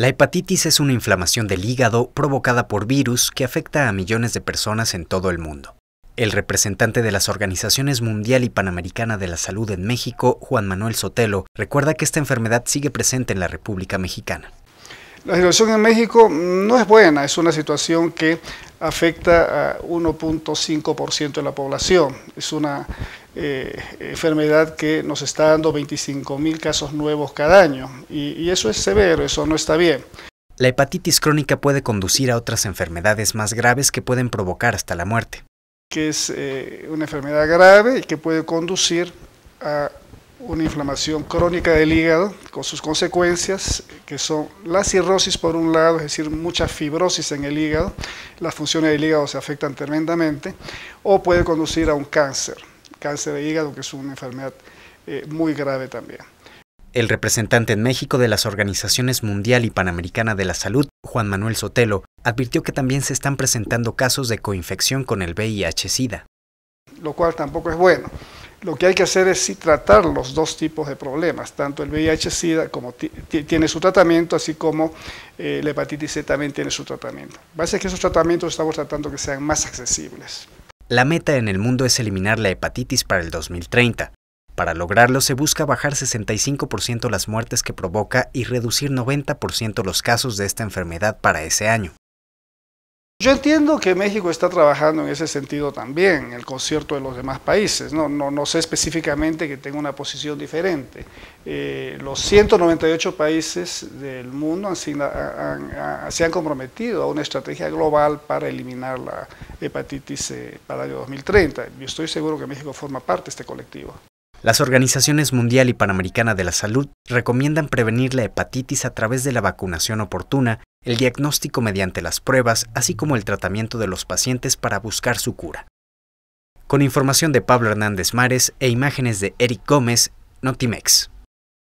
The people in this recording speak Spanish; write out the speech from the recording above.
La hepatitis es una inflamación del hígado provocada por virus que afecta a millones de personas en todo el mundo. El representante de las organizaciones Mundial y Panamericana de la Salud en México, Juan Manuel Sotelo, recuerda que esta enfermedad sigue presente en la República Mexicana. La situación en México no es buena, es una situación que afecta a 1.5% de la población. Es una eh, enfermedad que nos está dando 25 mil casos nuevos cada año. Y, eso es severo, eso no está bien. La hepatitis crónica puede conducir a otras enfermedades más graves que pueden provocar hasta la muerte. Que es eh, una enfermedad grave y que puede conducir a una inflamación crónica del hígado con sus consecuencias, que son la cirrosis por un lado, es decir, mucha fibrosis en el hígado, las funciones del hígado se afectan tremendamente, o puede conducir a un cáncer cáncer de hígado, que es una enfermedad eh, muy grave también. El representante en México de las organizaciones mundial y panamericana de la salud, Juan Manuel Sotelo, advirtió que también se están presentando casos de coinfección con el VIH-Sida. Lo cual tampoco es bueno. Lo que hay que hacer es tratar los dos tipos de problemas, tanto el VIH-Sida como tiene su tratamiento, así como eh, la hepatitis C también tiene su tratamiento. Básicamente esos tratamientos estamos tratando que sean más accesibles. La meta en el mundo es eliminar la hepatitis para el 2030. Para lograrlo se busca bajar 65% las muertes que provoca y reducir 90% los casos de esta enfermedad para ese año. Yo entiendo que México está trabajando en ese sentido también, en el concierto de los demás países. No, sé específicamente que tenga una posición diferente. Eh, los 198 países del mundo han, se han comprometido a una estrategia global para eliminar la hepatitis para el año 2030. Yo estoy seguro que México forma parte de este colectivo. Las organizaciones mundial y panamericana de la salud recomiendan prevenir la hepatitis a través de la vacunación oportuna el diagnóstico mediante las pruebas, así como el tratamiento de los pacientes para buscar su cura. Con información de Pablo Hernández Mares e imágenes de Eric Gómez, Notimex.